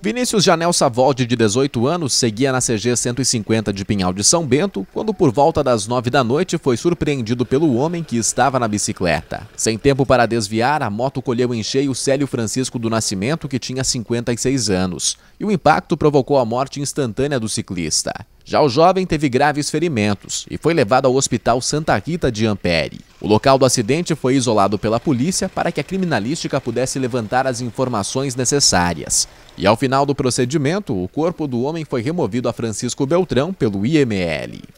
Vinícius Janel Savoldi, de 18 anos, seguia na CG 150 de Pinhal de São Bento quando, por volta das 9 da noite, foi surpreendido pelo homem que estava na bicicleta. Sem tempo para desviar, a moto colheu em cheio Célio Francisco do Nascimento, que tinha 56 anos, e o impacto provocou a morte instantânea do ciclista. Já o jovem teve graves ferimentos e foi levado ao Hospital Santa Rita de Ampere. O local do acidente foi isolado pela polícia para que a criminalística pudesse levantar as informações necessárias. E ao final do procedimento, o corpo do homem foi removido a Francisco Beltrão pelo IML.